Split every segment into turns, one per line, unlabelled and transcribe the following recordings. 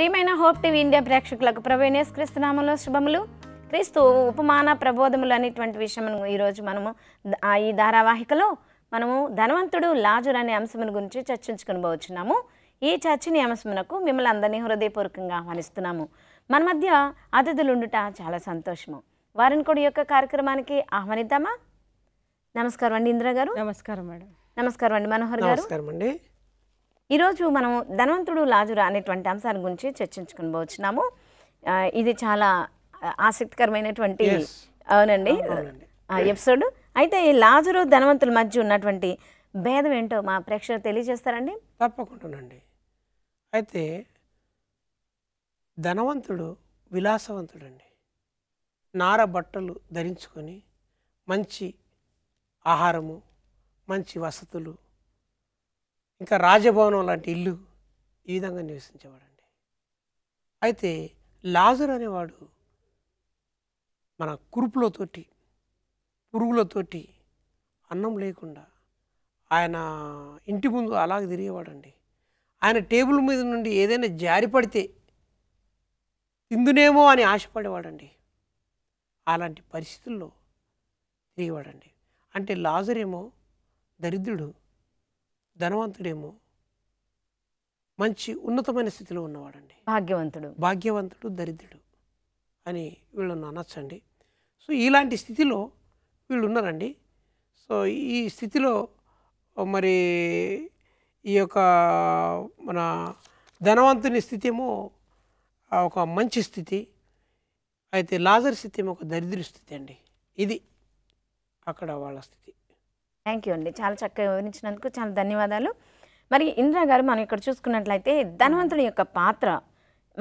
ప్రియమైన hope TV India ప్రేక్షకులకు క్రీస్తు క్రీస్తునామంలో శుభములు క్రీస్తు ఉపమాన ప్రబోధములు అనేటువంటి విషయం ఈరోజు మనము ఈ ధారావాహికలో మనము ధనవంతుడు లాజుర్ అనే అంశమును గురించి చర్చించుకుని పోవచ్చున్నాము ఈ అంశమునకు మిమ్మల్ని అందరినీ హృదయపూర్వకంగా ఆహ్వానిస్తున్నాము మన మధ్య అతిథులు ఉండుట చాలా సంతోషము వారిని కూడా యొక్క కార్యక్రమానికి ఆహ్వానిద్దామా నమస్కారం అండి ఇంద్ర గారు నమస్కారం మేడం నమస్కారం అండి మనోహర్ గారు నమస్కారం అండి ఈరోజు మనం ధనవంతుడు లాజురా అనేటువంటి అంశాల గురించి చర్చించుకుని పోవచ్చున్నాము ఇది చాలా ఆసక్తికరమైనటువంటి అవునండి ఎపిసోడ్ అయితే ఈ లాజరు ధనవంతుల మధ్య ఉన్నటువంటి భేదం ఏంటో మా ప్రేక్షకులు తెలియజేస్తారండి
తప్పకుండానండి అయితే ధనవంతుడు విలాసవంతుడు అండి నార బట్టలు ధరించుకొని మంచి ఆహారము మంచి వసతులు ఇంకా రాజభవనం లాంటి ఇల్లు ఈ విధంగా నివసించేవాడండి అయితే లాజర్ అనేవాడు మన కురుపులతోటి పురుగులతోటి అన్నం లేకుండా ఆయన ఇంటి ముందు అలాగ తిరిగేవాడండి ఆయన టేబుల్ మీద నుండి ఏదైనా జారి పడితే తిందునేమో అని ఆశపడేవాడండి అలాంటి పరిస్థితుల్లో తిరిగేవాడండి అంటే లాజరేమో దరిద్రుడు ధనవంతుడేమో మంచి ఉన్నతమైన స్థితిలో ఉన్నవాడండి భాగ్యవంతుడు భాగ్యవంతుడు దరిద్రుడు అని వీళ్ళు అనొచ్చండి సో ఇలాంటి స్థితిలో వీళ్ళు ఉన్నారండి సో ఈ స్థితిలో మరి ఈ యొక్క మన ధనవంతుని స్థితి ఏమో ఒక మంచి స్థితి అయితే లాజర్ స్థితి ఏమో ఒక దరిద్ర స్థితి అండి ఇది అక్కడ వాళ్ళ స్థితి
థ్యాంక్ యూ అండి చాలా చక్కగా వివరించినందుకు చాలా ధన్యవాదాలు మరి ఇందిరా గారు మనం ఇక్కడ చూసుకున్నట్లయితే ధనవంతుడి యొక్క పాత్ర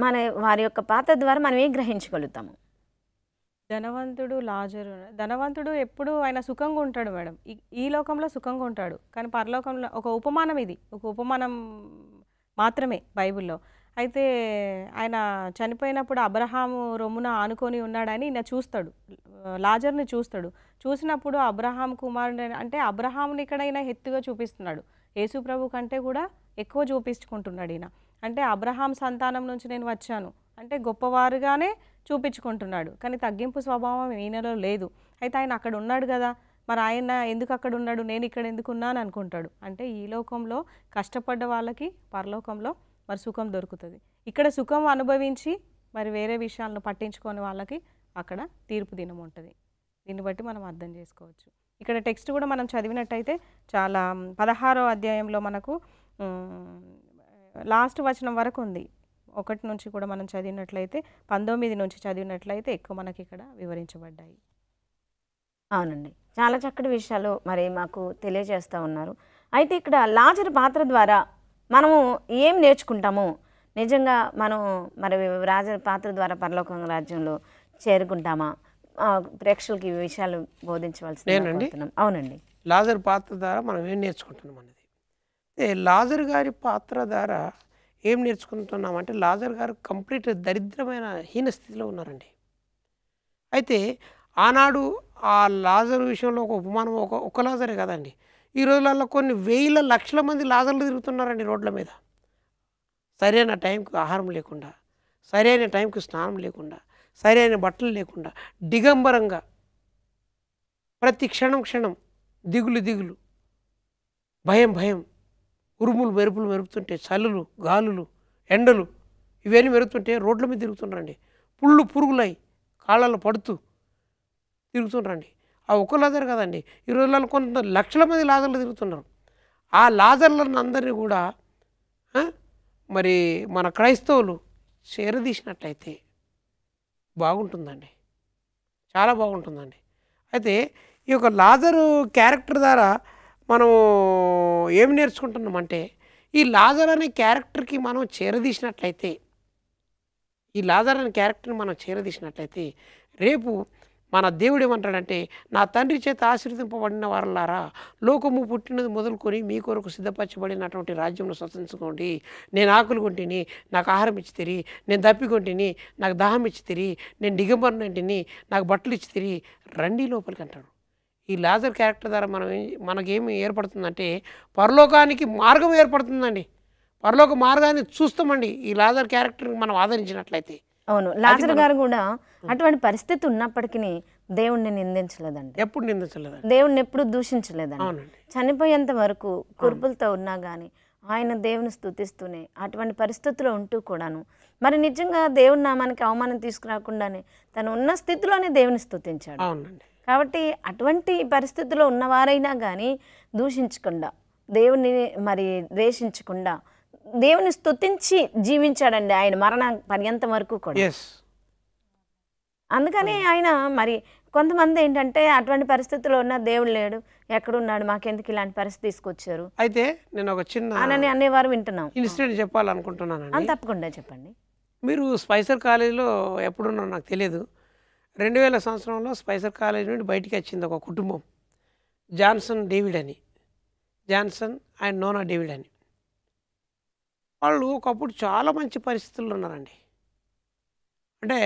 మన వారి యొక్క పాత్ర ద్వారా మనం ఏం గ్రహించగలుగుతాము
ధనవంతుడు లాజరు ధనవంతుడు ఎప్పుడు ఆయన సుఖంగా ఉంటాడు మేడం ఈ లోకంలో సుఖంగా ఉంటాడు కానీ పరలోకంలో ఒక ఉపమానం ఇది ఒక ఉపమానం మాత్రమే బైబిల్లో అయితే ఆయన చనిపోయినప్పుడు అబ్రహాము రొమ్మున ఆనుకొని ఉన్నాడని ఈయన చూస్తాడు లాజర్ని చూస్తాడు చూసినప్పుడు అబ్రహాం కుమారుడు అంటే అబ్రహాంని ఇక్కడ ఈయన హెత్తుగా చూపిస్తున్నాడు ప్రభు కంటే కూడా ఎక్కువ చూపించుకుంటున్నాడు ఈయన అంటే అబ్రహాం సంతానం నుంచి నేను వచ్చాను అంటే గొప్పవారుగానే చూపించుకుంటున్నాడు కానీ తగ్గింపు స్వభావం ఈయనలో లేదు అయితే ఆయన అక్కడ ఉన్నాడు కదా మరి ఆయన ఎందుకు అక్కడ ఉన్నాడు నేను ఇక్కడ ఎందుకున్నాను అనుకుంటాడు అంటే ఈ లోకంలో కష్టపడ్డ వాళ్ళకి పరలోకంలో మరి సుఖం దొరుకుతుంది ఇక్కడ సుఖం అనుభవించి మరి వేరే విషయాలను పట్టించుకొని వాళ్ళకి అక్కడ తీర్పు దినం ఉంటుంది దీన్ని బట్టి మనం అర్థం చేసుకోవచ్చు ఇక్కడ టెక్స్ట్ కూడా మనం చదివినట్టయితే చాలా పదహారో అధ్యాయంలో మనకు లాస్ట్ వచనం వరకు ఉంది ఒకటి నుంచి కూడా మనం చదివినట్లయితే పంతొమ్మిది నుంచి చదివినట్లయితే ఎక్కువ మనకి ఇక్కడ వివరించబడ్డాయి అవునండి చాలా చక్కటి విషయాలు మరి మాకు తెలియజేస్తూ ఉన్నారు
అయితే ఇక్కడ లాజర్ పాత్ర ద్వారా మనము ఏం నేర్చుకుంటాము నిజంగా మనం మరి రాజ పాత్ర ద్వారా పరలోక రాజ్యంలో చేరుకుంటామా ప్రేక్షకులకి ఈ విషయాలు
బోధించవలసింది అవునండి లాజర్ పాత్ర ద్వారా మనం ఏం నేర్చుకుంటున్నాం అనేది లాజర్ గారి పాత్ర ద్వారా ఏం నేర్చుకుంటున్నాం అంటే లాజర్ గారు కంప్లీట్ దరిద్రమైన హీన స్థితిలో ఉన్నారండి అయితే ఆనాడు ఆ లాజర్ విషయంలో ఒక ఉపమానం ఒక ఒక లాజరే కదండి ఈ రోజులలో కొన్ని వేల లక్షల మంది లాజర్లు తిరుగుతున్నారండి రోడ్ల మీద సరైన టైంకి ఆహారం లేకుండా సరైన టైంకి స్నానం లేకుండా సరైన బట్టలు లేకుండా దిగంబరంగా ప్రతి క్షణం క్షణం దిగులు దిగులు భయం భయం ఉరుములు మెరుపులు మెరుపుతుంటే చల్లులు గాలులు ఎండలు ఇవన్నీ మెరుగుతుంటే రోడ్ల మీద తిరుగుతుండ్రండి పుళ్ళు పురుగులై కాళ్ళలో పడుతూ తిరుగుతుండ్రండి ఆ ఒక్క లాజర్ కదండి ఈ రోజులలో కొంత లక్షల మంది లాజర్లు తిరుగుతున్నారు ఆ లాజర్లను అందరినీ కూడా మరి మన క్రైస్తవులు చేరదీసినట్లయితే బాగుంటుందండి చాలా బాగుంటుందండి అయితే ఈ యొక్క లాజరు క్యారెక్టర్ ద్వారా మనం ఏమి నేర్చుకుంటున్నాం అంటే ఈ లాజర్ అనే క్యారెక్టర్కి మనం చేరదీసినట్లయితే ఈ లాజర్ అనే క్యారెక్టర్ని మనం చేరదీసినట్లయితే రేపు మన దేవుడు ఏమంటాడంటే నా తండ్రి చేత ఆశీర్దింపబడిన వారలారా లోకము పుట్టినది మొదలుకొని మీ కొరకు సిద్ధపరచబడినటువంటి రాజ్యంలో స్వతంత్రించుకోండి నేను ఆకులు కొంటిని నాకు ఆహారం ఇచ్చి తిరి నేను దప్పి కొంటిని నాకు దాహం తిరి నేను దిగబడినంటిని నాకు బట్టలు ఇచ్చి తిరి రండి లోపలికి అంటాడు ఈ లాజర్ క్యారెక్టర్ ద్వారా మనం మనకేమి ఏర్పడుతుందంటే పరలోకానికి మార్గం ఏర్పడుతుందండి పరలోక మార్గాన్ని చూస్తామండి ఈ లాజర్ క్యారెక్టర్ని మనం ఆదరించినట్లయితే అవును లాజర్ గారు
కూడా అటువంటి పరిస్థితి ఉన్నప్పటికీ దేవుణ్ణి నిందించలేదండి ఎప్పుడు నిందించలేదు దేవుణ్ణి ఎప్పుడు దూషించలేదండి చనిపోయేంత వరకు కురుపులతో ఉన్నా కానీ ఆయన దేవుని స్థుతిస్తూనే అటువంటి పరిస్థితుల్లో ఉంటూ కూడాను మరి నిజంగా దేవుని నామానికి అవమానం తీసుకురాకుండానే తను ఉన్న స్థితిలోనే దేవుని స్థుతించాడు కాబట్టి అటువంటి పరిస్థితుల్లో ఉన్నవారైనా కానీ దూషించకుండా దేవుని మరి ద్వేషించకుండా దేవుని స్తుతించి జీవించాడండి ఆయన మరణ పర్యంతం వరకు కూడా అందుకని ఆయన మరి కొంతమంది ఏంటంటే అటువంటి పరిస్థితుల్లో ఉన్న దేవుడు లేడు ఎక్కడున్నాడు మాకెందుకు ఇలాంటి పరిస్థితి తీసుకొచ్చారు
అయితే నేను ఒక చిన్న అనని అనేవారు వింటున్నాం ఇన్సిడెంట్ చెప్పాలనుకుంటున్నాను అని తప్పకుండా చెప్పండి మీరు స్పైసర్ కాలేజీలో ఎప్పుడున్నారో నాకు తెలియదు రెండు వేల సంవత్సరంలో స్పైసర్ కాలేజ్ నుండి బయటికి వచ్చింది ఒక కుటుంబం జాన్సన్ డేవిడ్ అని జాన్సన్ అండ్ నోనా డేవిడ్ అని వాళ్ళు ఒకప్పుడు చాలా మంచి పరిస్థితుల్లో ఉన్నారండి అంటే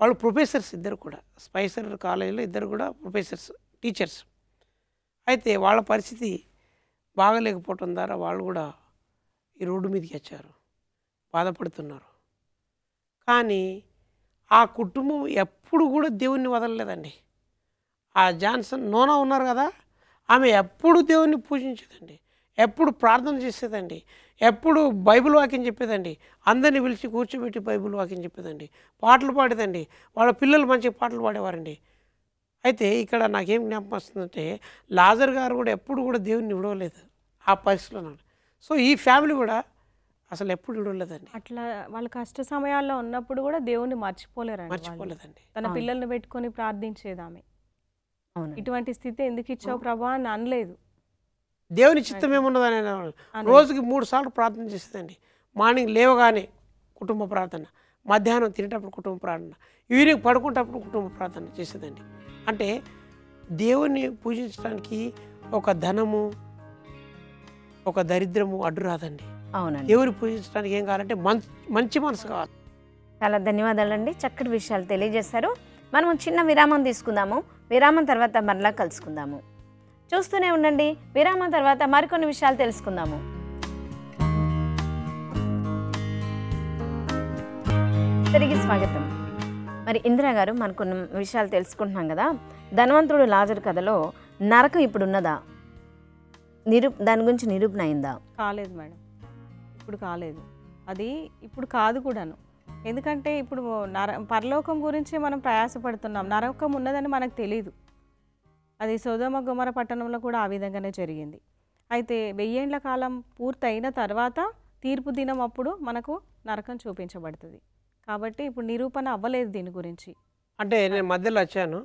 వాళ్ళు ప్రొఫెసర్స్ ఇద్దరు కూడా స్పైసర్ కాలేజీలో ఇద్దరు కూడా ప్రొఫెసర్స్ టీచర్స్ అయితే వాళ్ళ పరిస్థితి బాగలేకపోవటం ద్వారా వాళ్ళు కూడా ఈ రోడ్డు మీదకి వచ్చారు బాధపడుతున్నారు కానీ ఆ కుటుంబం ఎప్పుడు కూడా దేవుణ్ణి వదలలేదండి ఆ జాన్సన్ నోనా ఉన్నారు కదా ఆమె ఎప్పుడు దేవుణ్ణి పూజించేదండి ఎప్పుడు ప్రార్థన చేసేదండి ఎప్పుడు బైబిల్ వాక్యం చెప్పేదండి అందరిని పిలిచి కూర్చోబెట్టి బైబిల్ వాక్యం చెప్పేదండి పాటలు పాడేదండి వాళ్ళ పిల్లలు మంచి పాటలు పాడేవారండి అయితే ఇక్కడ నాకేం జ్ఞాపకం వస్తుందంటే లాజర్ గారు కూడా ఎప్పుడు కూడా దేవుడిని విడవలేదు ఆ పరిస్థితిలో సో ఈ ఫ్యామిలీ కూడా అసలు ఎప్పుడు విడవలేదండి
అట్లా వాళ్ళ కష్ట సమయాల్లో ఉన్నప్పుడు కూడా దేవుణ్ణి మర్చిపోలేరు మర్చిపోలేదండి తన పిల్లల్ని పెట్టుకొని ప్రార్థించేదామె ఇటువంటి స్థితి ఎందుకు ఇచ్చావు ప్రభా అని అనలేదు
దేవుని చిత్తం ఏమున్నదని రోజుకి మూడు సార్లు ప్రార్థన చేసేదండి మార్నింగ్ లేవగానే కుటుంబ ప్రార్థన మధ్యాహ్నం తినేటప్పుడు కుటుంబ ప్రార్థన ఈవినింగ్ పడుకునేటప్పుడు కుటుంబ ప్రార్థన చేసేదండి అంటే దేవుణ్ణి పూజించడానికి ఒక ధనము ఒక దరిద్రము అడ్డు రాదండి అవునండి దేవుని పూజించడానికి ఏం కావాలంటే మంచి మనసు కావాలి
చాలా ధన్యవాదాలు అండి చక్కటి విషయాలు తెలియజేశారు మనం చిన్న విరామం తీసుకుందాము విరామం తర్వాత మరలా కలుసుకుందాము చూస్తూనే ఉండండి విరామం తర్వాత మరికొన్ని విషయాలు తెలుసుకుందాము తిరిగి స్వాగతం మరి ఇందిరా గారు కొన్ని విషయాలు తెలుసుకుంటున్నాం కదా ధనవంతుడు లాజర్ కథలో నరకం ఇప్పుడు ఉన్నదా నిరూప్ దాని గురించి నిరూపణ అయిందా
కాలేదు మేడం ఇప్పుడు కాలేదు అది ఇప్పుడు కాదు కూడాను ఎందుకంటే ఇప్పుడు నర పరలోకం గురించి మనం ప్రయాసపడుతున్నాం నరకం ఉన్నదని మనకు తెలియదు అది సోదమ గుమర పట్టణంలో కూడా ఆ విధంగానే జరిగింది అయితే వెయ్యేండ్ల కాలం పూర్తయిన తర్వాత తీర్పు దినం అప్పుడు మనకు నరకం చూపించబడుతుంది కాబట్టి ఇప్పుడు నిరూపణ అవ్వలేదు దీని గురించి
అంటే నేను మధ్యలో వచ్చాను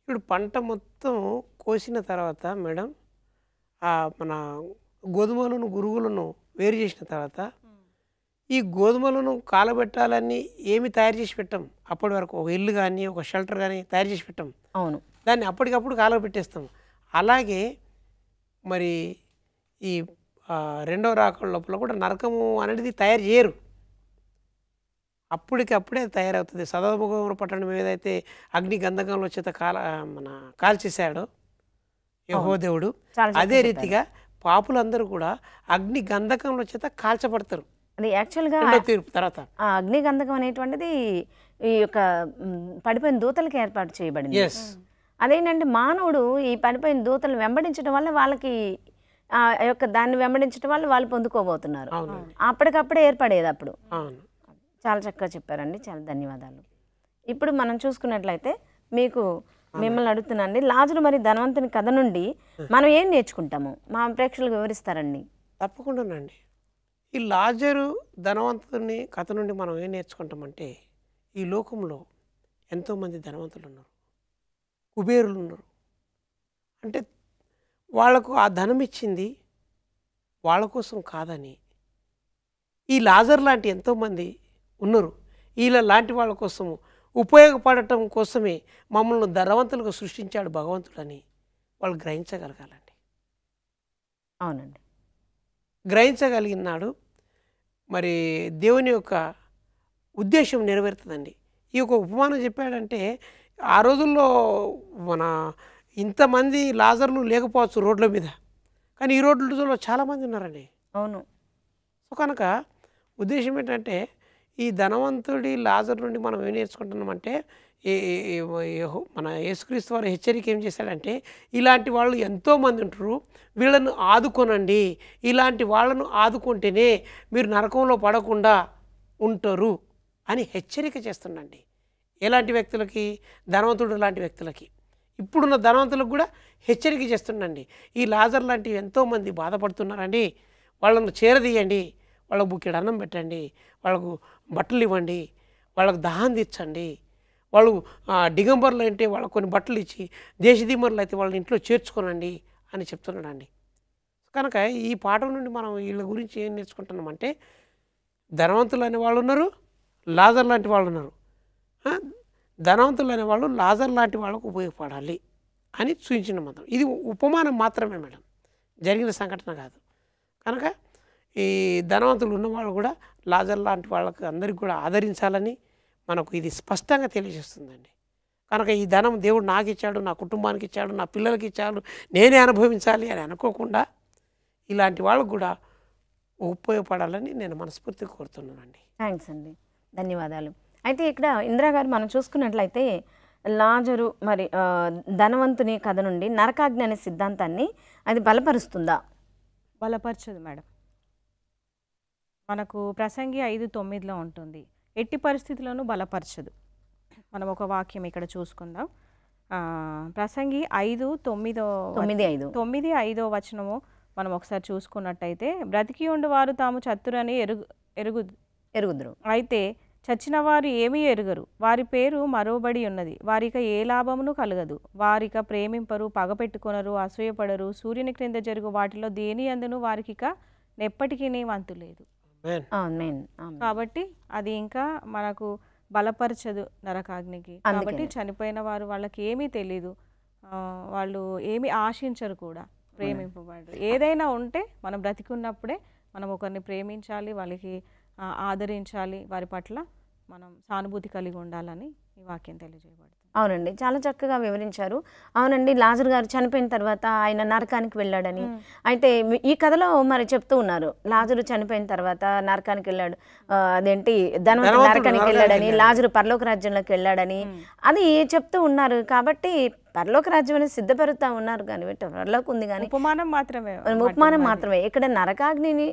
ఇప్పుడు పంట మొత్తం కోసిన తర్వాత మేడం మన గోధుమలను గురువులను వేరు చేసిన తర్వాత ఈ గోధుమలను కాలబెట్టాలని ఏమి తయారు చేసి పెట్టాం అప్పటి వరకు ఒక ఇల్లు కానీ ఒక షెల్టర్ కానీ తయారు చేసి పెట్టాం అవును దాన్ని అప్పటికప్పుడు కాలువ పెట్టేస్తాం అలాగే మరి ఈ రెండో రాకడ లోపల కూడా నరకము అనేది తయారు చేయరు అప్పటికప్పుడే తయారవుతుంది సదాభోగం పట్టణం ఏదైతే అగ్ని గంధకంలో చేత కాల మన కాల్చేశాడో యహోదేవుడు
అదే రీతిగా
పాపులందరూ కూడా అగ్ని గంధకంలో చేత కాల్చబడతారు
అది యాక్చువల్గా తీర్పు తర్వాత అగ్ని గంధకం అనేటువంటిది ఈ యొక్క పడిపోయిన దూతలకు ఏర్పాటు చేయబడింది అదేంటంటే మానవుడు ఈ పనిపోయిన దూతలు వెంబడించడం వల్ల వాళ్ళకి ఆ యొక్క దాన్ని వెంబడించడం వల్ల వాళ్ళు పొందుకోబోతున్నారు అప్పటికప్పుడే ఏర్పడేది అప్పుడు చాలా చక్కగా చెప్పారండి చాలా ధన్యవాదాలు ఇప్పుడు మనం చూసుకున్నట్లయితే మీకు మిమ్మల్ని అడుగుతున్నాండి లాజరు మరి ధనవంతుని కథ నుండి మనం ఏం నేర్చుకుంటాము మా ప్రేక్షకులకు వివరిస్తారండి
తప్పకుండానండి ఈ లాజరు ధనవంతుని కథ నుండి మనం ఏం నేర్చుకుంటామంటే ఈ లోకంలో ఎంతోమంది ధనవంతులు ఉన్నారు కుబేరులు ఉన్నారు అంటే వాళ్లకు ఆ ధనం ఇచ్చింది వాళ్ళ కోసం కాదని ఈ లాజర్ లాంటి ఎంతోమంది ఉన్నారు వీళ్ళ లాంటి వాళ్ళ కోసం ఉపయోగపడటం కోసమే మమ్మల్ని ధనవంతులకు సృష్టించాడు భగవంతుడని వాళ్ళు గ్రహించగలగాలండి అవునండి గ్రహించగలిగినాడు మరి దేవుని యొక్క ఉద్దేశం నెరవేరుతుందండి ఈ యొక్క ఉపమానం చెప్పాడంటే ఆ రోజుల్లో మన ఇంతమంది లాజర్లు లేకపోవచ్చు రోడ్ల మీద కానీ ఈ రోడ్లలో చాలామంది ఉన్నారండి అవును సో కనుక ఉద్దేశం ఏంటంటే ఈ ధనవంతుడి లాజర్ నుండి మనం ఏం నేర్చుకుంటున్నామంటే మన యేసుక్రీస్తు వారు హెచ్చరిక ఏం చేశాడంటే ఇలాంటి వాళ్ళు ఎంతోమంది ఉంటారు వీళ్ళను ఆదుకోనండి ఇలాంటి వాళ్ళను ఆదుకుంటేనే మీరు నరకంలో పడకుండా ఉంటారు అని హెచ్చరిక చేస్తుండండి ఎలాంటి వ్యక్తులకి ధనవంతుడు లాంటి వ్యక్తులకి ఇప్పుడున్న ధనవంతులకు కూడా హెచ్చరిక చేస్తుండండి ఈ లాజర్ లాంటివి ఎంతోమంది బాధపడుతున్నారండి వాళ్ళను చేరదీయండి వాళ్ళకు బుక్కిడ అన్నం పెట్టండి వాళ్ళకు బట్టలు ఇవ్వండి వాళ్ళకు దాహం తీర్చండి వాళ్ళు డిగంబర్లు అంటే వాళ్ళకు కొన్ని బట్టలు ఇచ్చి దేశ దేశదిమర్లు అయితే వాళ్ళని ఇంట్లో చేర్చుకోనండి అని చెప్తున్నాడండి కనుక ఈ పాఠం నుండి మనం వీళ్ళ గురించి ఏం నేర్చుకుంటున్నామంటే ధనవంతులు అనే వాళ్ళు ఉన్నారు లాజర్ లాంటి వాళ్ళు ఉన్నారు ధనవంతులైన వాళ్ళు లాజర్ లాంటి వాళ్ళకు ఉపయోగపడాలి అని సూచించిన మాత్రం ఇది ఉపమానం మాత్రమే మేడం జరిగిన సంఘటన కాదు కనుక ఈ ధనవంతులు ఉన్నవాళ్ళు కూడా లాజర్ లాంటి వాళ్ళకి అందరికి కూడా ఆదరించాలని మనకు ఇది స్పష్టంగా తెలియజేస్తుందండి కనుక ఈ ధనం దేవుడు నాకు ఇచ్చాడు నా కుటుంబానికి ఇచ్చాడు నా పిల్లలకి ఇచ్చాడు నేనే అనుభవించాలి అని అనుకోకుండా ఇలాంటి వాళ్ళకు కూడా ఉపయోగపడాలని నేను మనస్ఫూర్తిగా కోరుతున్నానండి థ్యాంక్స్ అండి
ధన్యవాదాలు అయితే ఇక్కడ ఇందిరాగారు మనం చూసుకున్నట్లయితే లాజరు మరి ధనవంతుని కథ నుండి నరకాగ్ని అనే సిద్ధాంతాన్ని అది బలపరుస్తుందా
బలపరచదు మేడం మనకు ప్రసంగి ఐదు తొమ్మిదిలో ఉంటుంది ఎట్టి పరిస్థితిలోనూ బలపరచదు మనం ఒక వాక్యం ఇక్కడ చూసుకుందాం ప్రసంగి ఐదు తొమ్మిదో తొమ్మిది ఐదు తొమ్మిది ఐదో వచనము మనం ఒకసారి చూసుకున్నట్టయితే బ్రతికి ఉండి వారు తాము చతురని ఎరుగు ఎరుగు ఎరుగుదురు అయితే చచ్చిన వారు ఏమీ ఎరుగరు వారి పేరు మరోబడి ఉన్నది వారిక ఏ లాభమును కలగదు వారిక ప్రేమింపరు పగపెట్టుకొనరు అసూయపడరు సూర్యుని క్రింద జరుగు వాటిలో దేని అందును వారికి ఎప్పటికీ వంతు లేదు కాబట్టి అది ఇంకా మనకు బలపరచదు నరకాగ్నికి కాబట్టి చనిపోయిన వారు వాళ్ళకి ఏమీ తెలీదు వాళ్ళు ఏమి ఆశించరు కూడా ప్రేమింపబడరు ఏదైనా ఉంటే మనం బ్రతికున్నప్పుడే మనం ఒకరిని ప్రేమించాలి వాళ్ళకి ఆదరించాలి వారి పట్ల మనం సానుభూతి కలిగి ఉండాలని ఈ వాక్యం తెలియజేయబడుతుంది
అవునండి చాలా చక్కగా వివరించారు అవునండి లాజర్ గారు చనిపోయిన తర్వాత ఆయన నరకానికి వెళ్ళాడని అయితే ఈ కథలో మరి చెప్తూ ఉన్నారు లాజరు చనిపోయిన తర్వాత నరకానికి వెళ్ళాడు అదేంటి ధనవంతుడు నరకానికి వెళ్ళాడని లాజరు పరలోక రాజ్యంలోకి వెళ్ళాడని అది చెప్తూ ఉన్నారు కాబట్టి పరలోక రాజ్యం సిద్ధపరుతా ఉన్నారు కానీ పరలోక ఉంది కానీ ఉపమానం మాత్రమే ఉపమానం మాత్రమే ఇక్కడ నరకాగ్నిని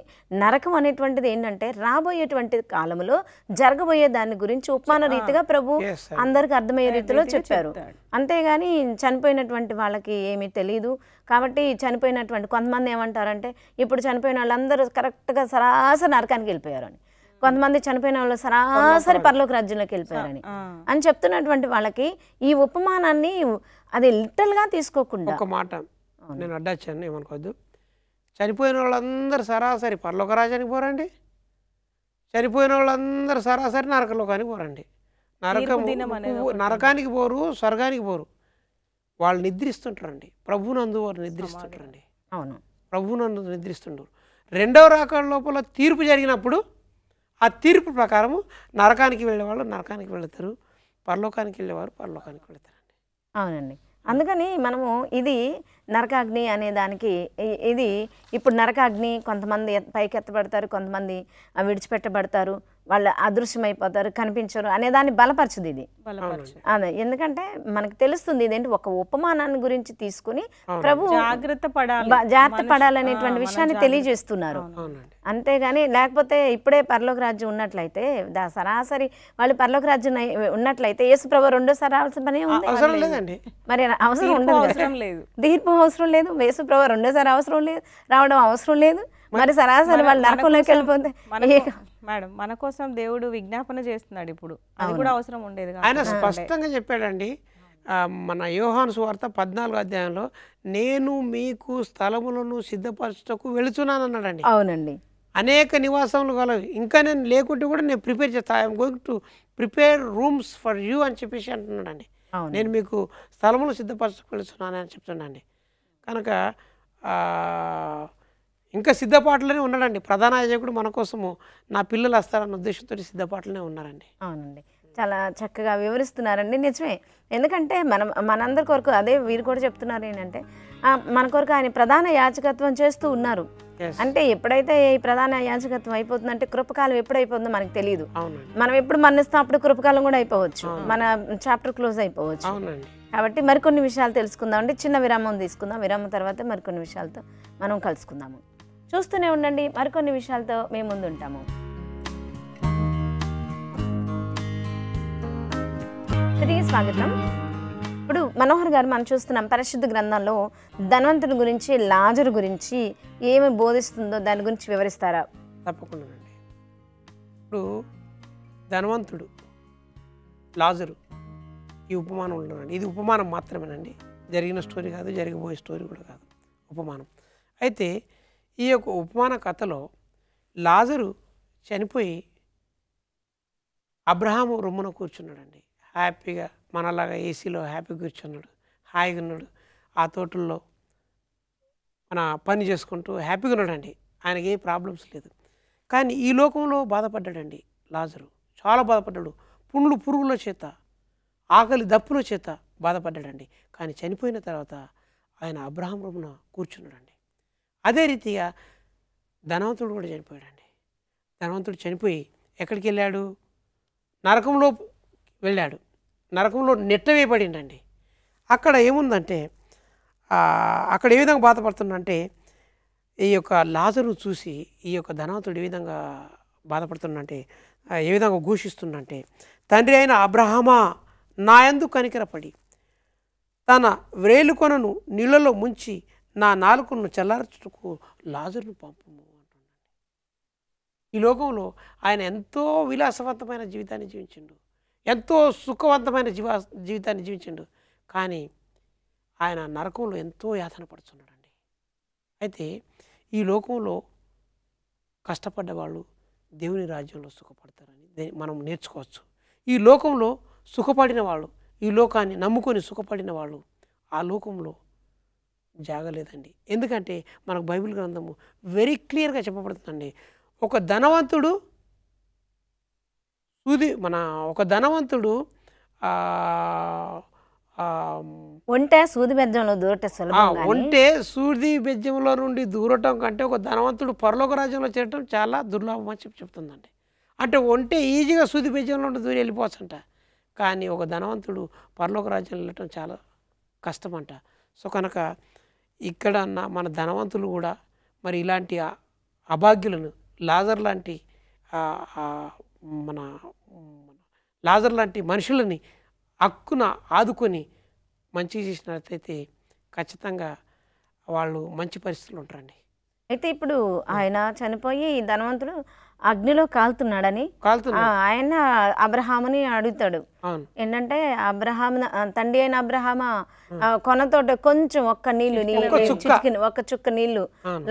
నరకం అనేటువంటిది ఏంటంటే రాబోయేటువంటి కాలంలో జరగబోయే దాని గురించి ఉపమాన రీతిగా ప్రభు అందరికి అర్థమయ్యే రీతిలో చెప్పారు అంతేగాని చనిపోయినటువంటి వాళ్ళకి ఏమీ తెలియదు కాబట్టి చనిపోయినటువంటి కొంతమంది ఏమంటారంటే ఇప్పుడు చనిపోయిన వాళ్ళందరూ కరెక్ట్గా సరాసరి నరకానికి వెళ్ళిపోయారని కొంతమంది చనిపోయిన వాళ్ళు సరాసరి పరలోక రాజ్యంలోకి వెళ్ళిపోయారని అని చెప్తున్నటువంటి వాళ్ళకి ఈ ఉపమానాన్ని అది
లిటల్గా తీసుకోకుండా ఒక మాట నేను అడ్డొచ్చాను ఏమనుకోవద్దు చనిపోయిన వాళ్ళందరూ సరాసరి పర్లోకరాజానికి పోరండి చనిపోయిన వాళ్ళందరూ సరాసరి నరకలోకానికి పోరండి నరకం నరకానికి పోరు స్వర్గానికి పోరు వాళ్ళు నిద్రిస్తుంటారండి ప్రభునందు వారు నిద్రిస్తుంటారండి అవును ప్రభునందు నిద్రిస్తుంటారు రెండవ రాక లోపల తీర్పు జరిగినప్పుడు ఆ తీర్పు ప్రకారము నరకానికి వెళ్ళే వాళ్ళు నరకానికి వెళతారు పరలోకానికి వెళ్ళేవారు పరలోకానికి వెళతారు అవునండి
అందుకని మనము ఇది నరకాగ్ని అనే దానికి ఇది ఇప్పుడు నరకాగ్ని కొంతమంది పైకి ఎత్తబడతారు కొంతమంది విడిచిపెట్టబడతారు వాళ్ళు అదృశ్యమైపోతారు కనిపించరు అనే దాన్ని బలపరచుది ఇది అదే ఎందుకంటే మనకు తెలుస్తుంది ఇదేంటి ఒక ఉపమానాన్ని గురించి తీసుకుని ప్రభు జాగ్రత్త పడాలి జాగ్రత్త పడాలనేటువంటి విషయాన్ని తెలియజేస్తున్నారు అంతేగాని లేకపోతే ఇప్పుడే పర్లోక రాజ్యం ఉన్నట్లయితే దా సరాసరి వాళ్ళు పర్లోక రాజ్యం ఉన్నట్లయితే యేసు ప్రభు రెండోసారి రావాల్సిన పని ఉంది మరి అవసరం ఉండదు తీర్పు అవసరం లేదు యేసు ప్రభు రెండోసారి అవసరం లేదు రావడం అవసరం లేదు
మరి సరాసరి వాళ్ళు నరకంలోకి వెళ్ళిపోతే మేడం మన కోసం దేవుడు విజ్ఞాపన చేస్తున్నాడు
ఇప్పుడు అది కూడా అవసరం
ఉండేది ఆయన స్పష్టంగా
చెప్పాడండి మన యోహాను సువార్త పద్నాలుగు అధ్యాయంలో నేను మీకు స్థలములను సిద్ధపరచుటకు వెళుతున్నాను అన్నాడండి అవునండి అనేక నివాసములు కలవు ఇంకా నేను లేకుంటే కూడా నేను ప్రిపేర్ చేస్తాను I'm going to prepare rooms for you అని చెప్పేసి అంటున్నాడండి నేను మీకు స్థలములు సిద్ధపరచుకు వెళుతున్నాను అని చెప్తున్నాను కనుక ఇంకా సిద్ధపాట్లోనే ఉన్నాడండి ప్రధాన యాజకుడు మన కోసము నా పిల్లలు వస్తారన్న ఉద్దేశంతో సిద్ధపాట్లోనే ఉన్నారండి అవునండి
చాలా చక్కగా వివరిస్తున్నారండి నిజమే ఎందుకంటే మనం మనందరి కొరకు అదే వీరు కూడా చెప్తున్నారు ఏంటంటే మన కొరకు ఆయన ప్రధాన యాచకత్వం చేస్తూ ఉన్నారు అంటే ఎప్పుడైతే ఈ ప్రధాన యాచకత్వం అయిపోతుంది అంటే కృపకాలం ఎప్పుడైపోతుందో మనకు తెలియదు మనం ఎప్పుడు మరణిస్తాం అప్పుడు కృపకాలం కూడా అయిపోవచ్చు మన చాప్టర్ క్లోజ్ అయిపోవచ్చు కాబట్టి మరికొన్ని విషయాలు తెలుసుకుందాం అంటే చిన్న విరామం తీసుకుందాం విరామం తర్వాత మరికొన్ని విషయాలతో మనం కలుసుకుందాము చూస్తూనే ఉండండి మరికొన్ని విషయాలతో మేము ముందుంటాము తిరిగి స్వాగతం ఇప్పుడు మనోహర్ గారు మనం చూస్తున్నాం పరిశుద్ధ గ్రంథంలో ధనవంతుని గురించి లాజరు గురించి ఏమి బోధిస్తుందో దాని గురించి వివరిస్తారా
తప్పకుండా అండి ఇప్పుడు ధనవంతుడు లాజరు ఈ ఉపమానం ఉండడం ఇది ఉపమానం మాత్రమేనండి జరిగిన స్టోరీ కాదు జరిగిపోయే స్టోరీ కూడా కాదు ఉపమానం అయితే ఈ యొక్క ఉపమాన కథలో లాజరు చనిపోయి అబ్రహాము రొమ్మున కూర్చున్నాడండి హ్యాపీగా మనలాగా ఏసీలో హ్యాపీగా కూర్చున్నాడు హాయిగా ఉన్నాడు ఆ తోటల్లో మన పని చేసుకుంటూ హ్యాపీగా ఉన్నాడండి ఆయనకి ఏ ప్రాబ్లమ్స్ లేదు కానీ ఈ లోకంలో బాధపడ్డాడండి లాజరు చాలా బాధపడ్డాడు పుండ్లు పురుగుల చేత ఆకలి దప్పుల చేత బాధపడ్డాడండి కానీ చనిపోయిన తర్వాత ఆయన అబ్రహాం రుమ్మున కూర్చున్నాడండి అదే రీతిగా ధనవంతుడు కూడా చనిపోయాడండి ధనవంతుడు చనిపోయి ఎక్కడికి వెళ్ళాడు నరకంలో వెళ్ళాడు నరకంలో నెట్టవేయబడిండండి అక్కడ ఏముందంటే అక్కడ ఏ విధంగా బాధపడుతుందంటే ఈ యొక్క లాజరు చూసి ఈ యొక్క ధనవంతుడు ఏ విధంగా బాధపడుతుందంటే ఏ విధంగా ఘోషిస్తుందంటే తండ్రి అయిన అబ్రహమా నాయందు కనికరపడి తన వ్రేలు కొనను నీళ్ళలో ముంచి నా నాలుకను చల్లార్చుటకు లాజర్ను పంపము ఈ లోకంలో ఆయన ఎంతో విలాసవంతమైన జీవితాన్ని జీవించిండు ఎంతో సుఖవంతమైన జీవా జీవితాన్ని జీవించిండు కానీ ఆయన నరకంలో ఎంతో యాతన పడుతున్నాడండి అయితే ఈ లోకంలో కష్టపడ్డ వాళ్ళు దేవుని రాజ్యంలో సుఖపడతారని మనం నేర్చుకోవచ్చు ఈ లోకంలో సుఖపడిన వాళ్ళు ఈ లోకాన్ని నమ్ముకొని సుఖపడిన వాళ్ళు ఆ లోకంలో జాగలేదండి ఎందుకంటే మనకు బైబిల్ గ్రంథము వెరీ క్లియర్గా చెప్పబడుతుందండి ఒక ధనవంతుడు సూది మన ఒక ధనవంతుడు ఒంటే సూది బెజ్జంలో దూరటం ఒంటే సూది బెజ్జంలో నుండి దూరటం కంటే ఒక ధనవంతుడు పరలోక రాజ్యంలో చేరటం చాలా దుర్లభం అని చెప్పి చెప్తుందండి అంటే ఒంటే ఈజీగా సూది బెజ్జంలో నుండి దూరి వెళ్ళిపోవచ్చంట కానీ ఒక ధనవంతుడు పరలోక రాజ్యంలో వెళ్ళటం చాలా కష్టమంట సో కనుక ఇక్కడ నా మన ధనవంతులు కూడా మరి ఇలాంటి అభాగ్యులను లాజర్ లాంటి మన లాజర్ లాంటి మనుషులని హక్కున ఆదుకొని మంచి చేసినట్లయితే ఖచ్చితంగా వాళ్ళు మంచి పరిస్థితులు ఉంటారండి అయితే ఇప్పుడు
ఆయన చనిపోయి ధనవంతుడు అగ్నిలో కాలుతున్నాడని ఆయన అబ్రహాముని అడుగుతాడు ఏంటంటే అబ్రహాం తండ్రి అయిన అబ్రహామ కొనతోట కొంచెం ఒక్క నీళ్లు నీళ్ళు ఒక్క చుక్క నీళ్లు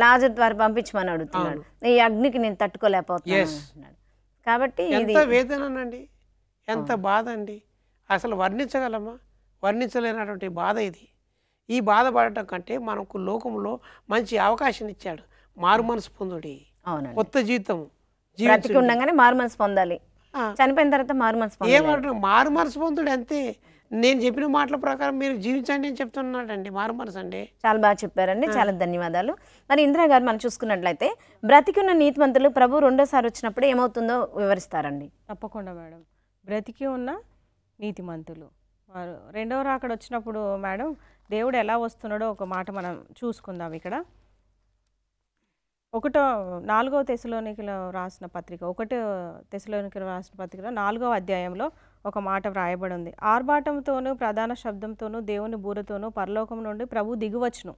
లాజ ద్వారా పంపించమని అడుగుతున్నాడు ఈ అగ్నికి నేను తట్టుకోలేకపోతున్నాడు కాబట్టి ఇది
వేదనండి ఎంత బాధ అండి అసలు వర్ణించగలమా వర్ణించలేనటువంటి బాధ ఇది ఈ బాధపడటం కంటే మనకు లోకంలో మంచి అవకాశం ఇచ్చాడు మారు మనసు పొందుడి కొత్త జీవితం బ్రతికి ఉండగానే
మారు మనసు పొందాలి
చనిపోయిన తర్వాత మారు మనసు పొందాలి మారు మనసు పొందుడు అంతే నేను చెప్పిన మాటల ప్రకారం మీరు జీవించండి అని చెప్తున్నాడండి మారు మనసు అండి
చాలా బాగా చెప్పారండి చాలా ధన్యవాదాలు మరి ఇందిరా గారు మనం చూసుకున్నట్లయితే బ్రతికి నీతి నీతిమంతులు ప్రభు రెండోసారి వచ్చినప్పుడు ఏమవుతుందో వివరిస్తారండి తప్పకుండా మేడం
బ్రతికి ఉన్న నీతిమంతులు రెండవ రాకడ వచ్చినప్పుడు మేడం దేవుడు ఎలా వస్తున్నాడో ఒక మాట మనం చూసుకుందాం ఇక్కడ ఒకటో నాలుగవ తెశలోనికిలో రాసిన పత్రిక ఒకటో తెశలోనికిలో రాసిన పత్రికలో నాలుగవ అధ్యాయంలో ఒక మాట వ్రాయబడి ఉంది ఆర్భాటంతోనూ ప్రధాన శబ్దంతోనూ దేవుని బూరతోనూ పరలోకం నుండి ప్రభు దిగివచ్చును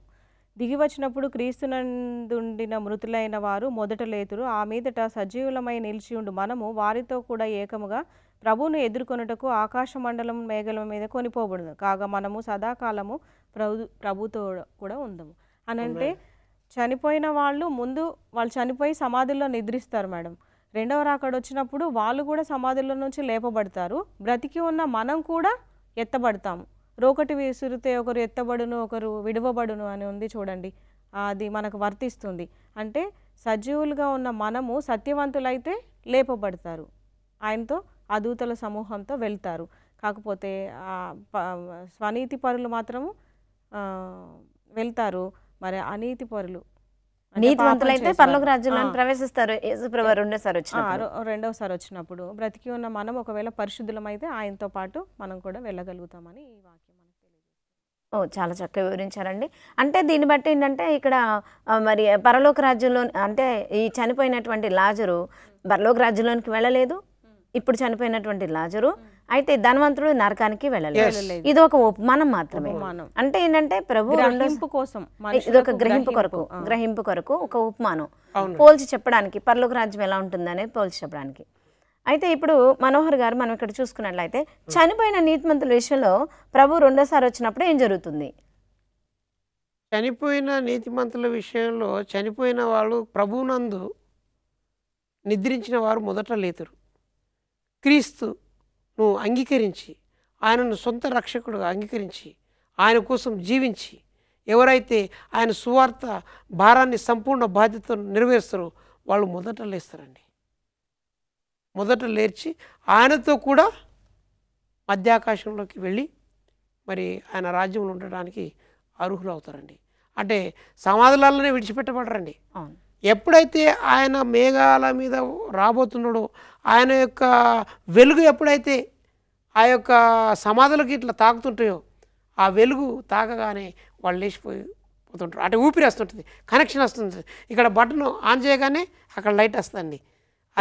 దిగివచ్చినప్పుడు క్రీస్తునందుండిన మృతులైన వారు మొదట లేతురు ఆ మీదట సజీవులమై నిలిచి ఉండు మనము వారితో కూడా ఏకముగా ప్రభువును ఎదుర్కొనుటకు ఆకాశ మండలం మేఘల మీద కొనిపోబడదు కాగా మనము సదాకాలము ప్రభు ప్రభుతో కూడా ఉందము అనంటే చనిపోయిన వాళ్ళు ముందు వాళ్ళు చనిపోయి సమాధుల్లో నిద్రిస్తారు మేడం రెండవ రాకడ వచ్చినప్పుడు వాళ్ళు కూడా సమాధుల నుంచి లేపబడతారు బ్రతికి ఉన్న మనం కూడా ఎత్తబడతాము రోకటి విసురితే ఒకరు ఎత్తబడును ఒకరు విడవబడును అని ఉంది చూడండి అది మనకు వర్తిస్తుంది అంటే సజీవులుగా ఉన్న మనము సత్యవంతులైతే లేపబడతారు ఆయనతో అదూతల సమూహంతో వెళ్తారు కాకపోతే స్వనీతి పరులు మాత్రము వెళ్తారు మరి అనీతి పరులు నీతివంతులైతే పర్లోక ప్రవేశిస్తారు యేసుప్రభు రెండోసారి వచ్చినప్పుడు రెండోసారి వచ్చినప్పుడు బ్రతికి ఉన్న మనం ఒకవేళ పరిశుద్ధులమైతే ఆయనతో పాటు మనం కూడా వెళ్ళగలుగుతామని ఈ వాక్యం
ఓ చాలా చక్కగా వివరించారండి అంటే దీన్ని బట్టి ఏంటంటే ఇక్కడ మరి పరలోక రాజ్యంలో అంటే ఈ చనిపోయినటువంటి లాజరు పరలోక రాజ్యంలోనికి వెళ్ళలేదు ఇప్పుడు చనిపోయినటువంటి లాజరు అయితే ధనవంతుడు నరకానికి వెళ్ళలేదు ఇది ఒక ఉపమానం మాత్రమే అంటే ఏంటంటే ప్రభు
కోసం ఇది ఒక గ్రహింపు కొరకు
గ్రహింపు కొరకు ఒక ఉపమానం పోల్చి చెప్పడానికి పర్లోక రాజ్యం ఎలా ఉంటుందనే పోల్చి చెప్పడానికి అయితే ఇప్పుడు మనోహర్ గారు మనం ఇక్కడ చూసుకున్నట్లయితే చనిపోయిన నీతిమంతుల విషయంలో ప్రభు రెండోసారి వచ్చినప్పుడు ఏం జరుగుతుంది
చనిపోయిన నీతిమంతుల విషయంలో చనిపోయిన వాళ్ళు ప్రభునందు నిద్రించిన వారు మొదట లేతురు క్రీస్తు నువ్వు అంగీకరించి ఆయనను సొంత రక్షకుడుగా అంగీకరించి ఆయన కోసం జీవించి ఎవరైతే ఆయన సువార్త భారాన్ని సంపూర్ణ బాధ్యతను నెరవేరుస్తారో వాళ్ళు మొదట లేస్తారండి మొదట లేచి ఆయనతో కూడా మధ్యాకాశంలోకి వెళ్ళి మరి ఆయన రాజ్యంలో ఉండడానికి అర్హులు అవుతారండి అంటే సమాధులలోనే విడిచిపెట్టబడరండి అవును ఎప్పుడైతే ఆయన మేఘాల మీద రాబోతున్నాడో ఆయన యొక్క వెలుగు ఎప్పుడైతే ఆ యొక్క సమాధులకి ఇట్లా తాకుతుంటాయో ఆ వెలుగు తాకగానే వాళ్ళు లేచిపోయి పోతుంటారు ఊపిరి వస్తుంటుంది కనెక్షన్ వస్తుంది ఇక్కడ బటన్ ఆన్ చేయగానే అక్కడ లైట్ వస్తుంది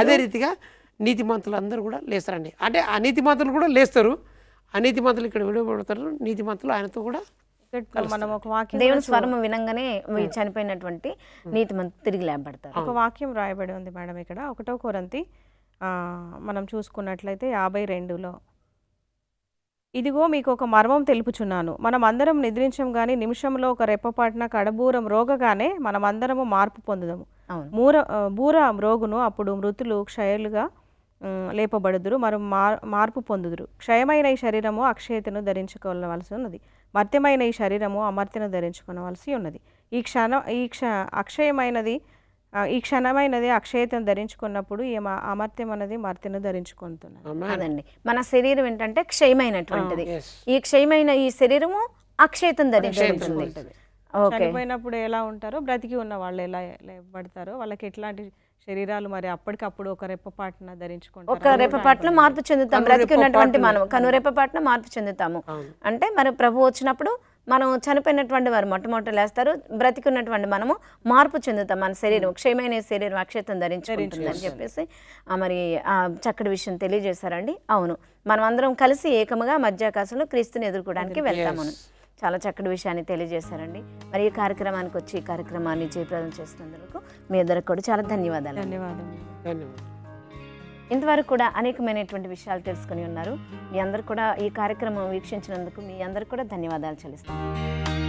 అదే రీతిగా నీతిమంతులు అందరూ కూడా లేస్తారండి అంటే ఆ అనీతిమంతులు కూడా లేస్తారు అనీతిమంతులు ఇక్కడ విడిపడతారు నీతిమంతులు ఆయనతో కూడా మనం ఒక వాక్యం దేవుని స్వరం
వినంగానే
చనిపోయినటువంటి
నీతి మంత్రి తిరిగి లేబడతారు
ఒక వాక్యం రాయబడి ఉంది మేడం ఇక్కడ ఒకటో కొరంతి మనం చూసుకున్నట్లయితే యాభై రెండులో ఇదిగో మీకు ఒక మర్మం తెలుపుచున్నాను మనం అందరం నిద్రించం కానీ నిమిషంలో ఒక రెప్పపాటిన కడబూరం రోగగానే మనం అందరము మార్పు పొందుదాము మూర బూర రోగును అప్పుడు మృతులు క్షయలుగా లేపబడుదురు మరి మార్పు పొందుదురు క్షయమైన ఈ శరీరము అక్షయతను ధరించుకోవలసి ఉన్నది మర్త్యమైన ఈ శరీరము అమర్త్యను ధరించుకునవలసి ఉన్నది ఈ క్షణం ఈ క్ష అక్షయమైనది ఈ క్షణమైనది అక్షయతను ధరించుకున్నప్పుడు ఈ అమర్త్యం అనేది మర్త్యను ధరించుకుంటున్నది మన శరీరం ఏంటంటే క్షయమైనటువంటిది ah, ఈ క్షయమైన ఈ శరీరము అక్షయతను ధరించుకుంటుంది చనిపోయినప్పుడు ఎలా ఉంటారో బ్రతికి ఉన్న వాళ్ళు ఎలా పడతారో వాళ్ళకి ఎట్లాంటి శరీరాలు మరి అప్పటికప్పుడు ఒక రెప్పపాటున ధరించుకుంటాం ఒక రెప్పపాటున మార్పు చెందుతాం ఉన్నటువంటి మనం కను
కనురెప్పపాటున మార్పు చెందుతాము అంటే మరి ప్రభు వచ్చినప్పుడు మనం చనిపోయినటువంటి వారు మొట్టమొదట లేస్తారు బ్రతికున్నటువంటి మనము మార్పు చెందుతాం మన శరీరం క్షయమైన శరీరం అక్షతం అని చెప్పేసి మరి చక్కటి విషయం తెలియజేశారండి అవును మనం అందరం కలిసి ఏకముగా మధ్యాకాశంలో క్రీస్తుని ఎదుర్కోవడానికి వెళ్తాము చాలా చక్కటి విషయాన్ని తెలియజేశారండి మరి ఈ కార్యక్రమానికి వచ్చి ఈ కార్యక్రమాన్ని జయప్రదం చేసినందుకు మీ అందరికి కూడా చాలా ధన్యవాదాలు ఇంతవరకు కూడా అనేకమైనటువంటి విషయాలు తెలుసుకుని ఉన్నారు మీ అందరు కూడా ఈ కార్యక్రమం వీక్షించినందుకు మీ అందరికి కూడా ధన్యవాదాలు చెల్లిస్తాను